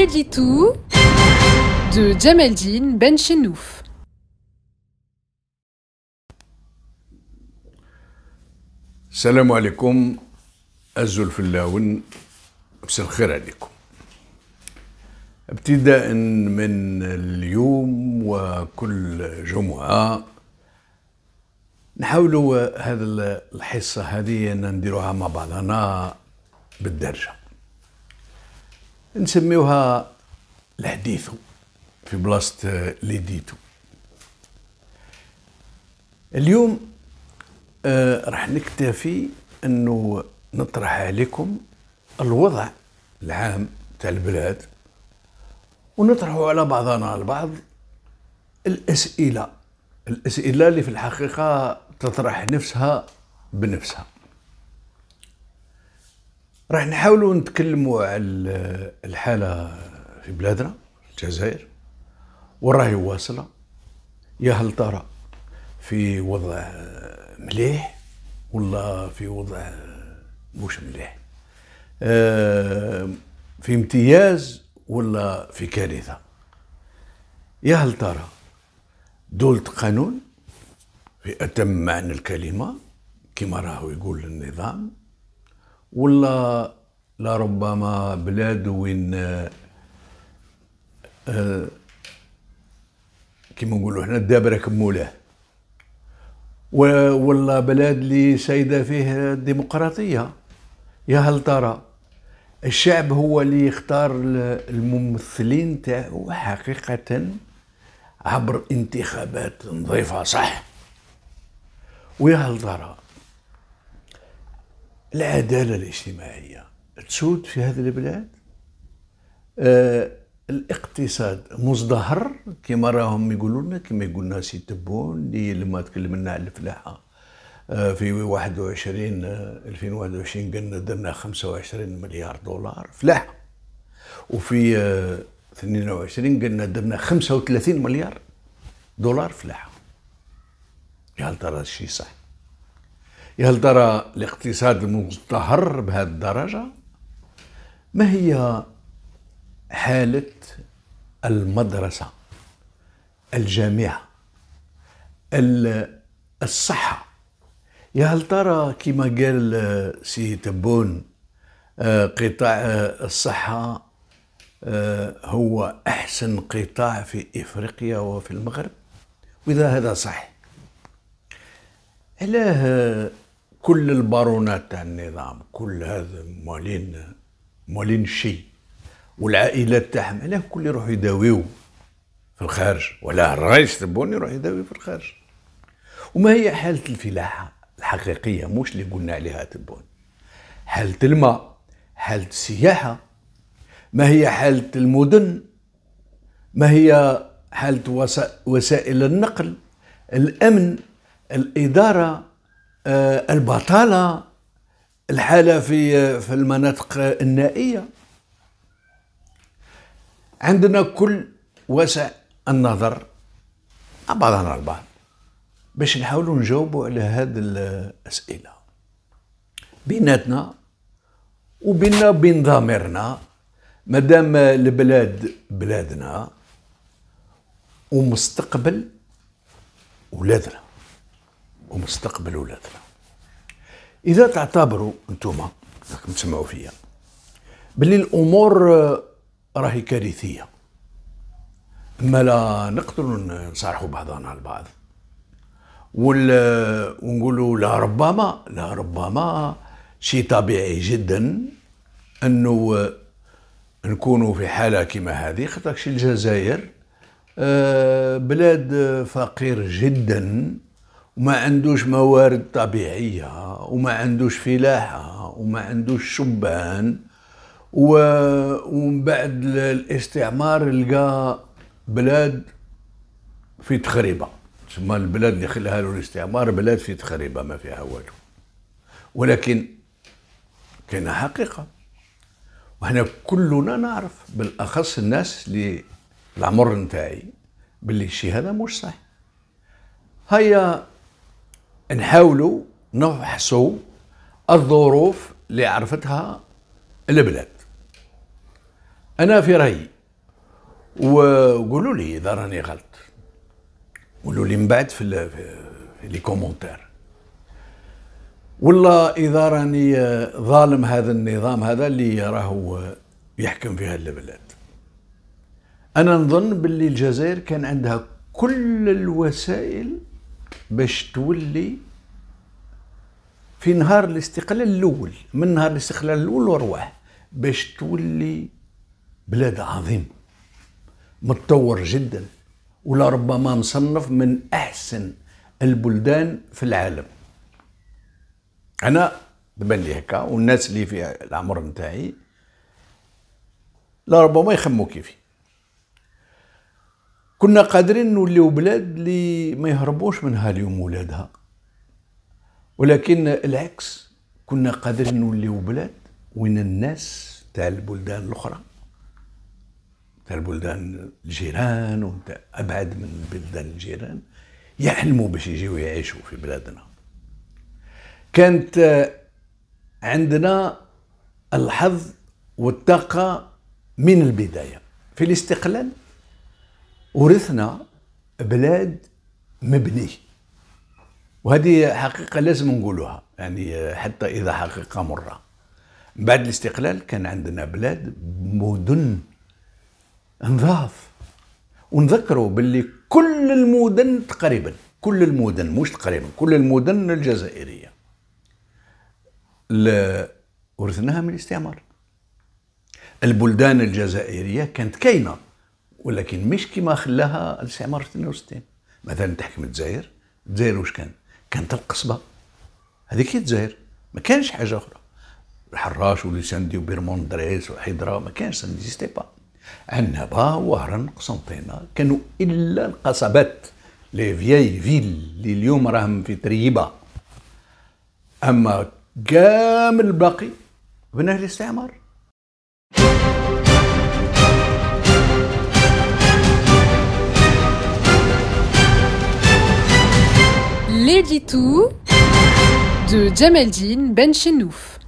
Editou de Djamaljin Benchenouf. السلام عليكم أزل في اللاون مساء الخير عليكم ابتداء من اليوم وكل جمعة نحاولوا هذه الحصة هذه نديروها مع بعضنا بالدرجة نسميوها الحديث في بلاصه ليديتو اليوم آه راح نكتفي انه نطرح عليكم الوضع العام تاع البلاد ونطرح على بعضنا البعض الاسئله الاسئله اللي في الحقيقه تطرح نفسها بنفسها راح نحاولوا نتكلموا على الحاله في بلادنا الجزائر وراهي واصله يا هل ترى في وضع مليح ولا في وضع مش مليح آه، في امتياز ولا في كارثه يا هل ترى دولة قانون في أتم معنى الكلمة كما راهو يقول النظام ولا لربما بلاد وين آه، كيما نقولوا حنا الدابره كموله ولا بلاد اللي سايده فيه الديمقراطيه يا هل ترى الشعب هو اللي يختار الممثلين تاعو حقيقة عبر انتخابات نظيفة صح ويا هل ترى العداله الاجتماعيه تسود في هذه البلاد آه الاقتصاد مزدهر كما راهم يقولوا لنا كما يقول سي تبون اللي لما تكلمنا على الفلاحه آه في 21 آه 2021 قلنا درنا 25 مليار دولار فلاحه وفي آه 22 قلنا درنا 35 مليار دولار فلاحه يا يعني ترى الشيء صح يا هل ترى الاقتصاد مزدهر بهذه الدرجة ما هي حالة المدرسة الجامعة الصحة يا هل ترى كما قال سي تبون آه، قطاع آه، الصحة آه، هو أحسن قطاع في إفريقيا وفي المغرب وإذا هذا صح علاه كل البارونات تاع النظام كل هذا مالين مالين شيء والعائلات تاعهم علاه كل يروحوا يداويو في الخارج ولا الرئيس تبوني يروح يداوي في الخارج وما هي حالة الفلاحة الحقيقية مش اللي قلنا عليها تبون حالة الماء حالة السياحة ما هي حالة المدن ما هي حالة وسائل النقل الأمن الإدارة آه، البطاله الحاله في في المناطق النائيه عندنا كل واسع النظر بعضنا البعض باش نحاولوا نجاوبوا على هذه الاسئله بيناتنا وبيننا بين ضميرنا مادام البلاد بلادنا ومستقبل ولادنا ومستقبل ولادنا اذا تعتبروا انتم راكم تسمعوا فيا بلي الامور راهي كارثيه اما لا نقدر نصارحوا بعضنا البعض ونقولوا لا ربما لا ربما شيء طبيعي جدا انه نكونوا في حاله كما هذه خاطر الجزائر آه، بلاد فقير جدا وما عندوش موارد طبيعية وما عندوش فلاحة وما عندوش شبان ومن بعد الاستعمار لقى بلاد في تخريبة تسمى البلاد اللي خلاها له الاستعمار بلاد في تخريبة ما فيها والو ولكن كان حقيقة وحنا كلنا نعرف بالأخص الناس اللي العمر نتاعي باللي الشيء هذا مش صحيح هيا نحاولوا نفحصوا الظروف اللي عرفتها البلاد انا في رايي وقولوا لي اذا راني غلط قولوا لي من بعد في, لي كومونتير والله اذا راني آه، ظالم هذا النظام هذا اللي راهو آه، يحكم في هذه البلاد انا نظن باللي الجزائر كان عندها كل الوسائل باش تولي في نهار الاستقلال الاول من نهار الاستقلال الاول ورواه باش تولي بلاد عظيم متطور جدا ولا ربما مصنف من احسن البلدان في العالم انا تبان لي هكا والناس اللي في العمر نتاعي لا ربما يخموا كيفي كنا قادرين نوليو بلاد اللي ما يهربوش منها اليوم ولادها ولكن العكس كنا قادرين نوليو بلاد وين الناس تاع البلدان الاخرى تاع البلدان الجيران وتاع ابعد من بلدان الجيران يحلموا باش يجيو يعيشوا في بلادنا كانت عندنا الحظ والطاقه من البدايه في الاستقلال ورثنا بلاد مبني وهذه حقيقة لازم نقولها يعني حتى إذا حقيقة مرة بعد الاستقلال كان عندنا بلاد مدن نظاف ونذكروا باللي كل المدن تقريبا كل المدن مش تقريبا كل المدن الجزائرية ورثناها من الاستعمار البلدان الجزائرية كانت كاينة ولكن مش كما خلاها الاستعمار في 62 مثلا تحكم الجزائر الجزائر واش كان؟ كانت القصبه هذيك هي الجزائر ما كانش حاجه اخرى الحراش وليساندي وبيرمون دريس وحيدرا ما كانش سانيزيستي با عنبه وهران قسنطينه كانوا الا القصبات لي فياي فيل اللي اليوم راهم في تريبه اما كامل الباقي بناه الاستعمار dit tout de Jamel Ben Benchenouf.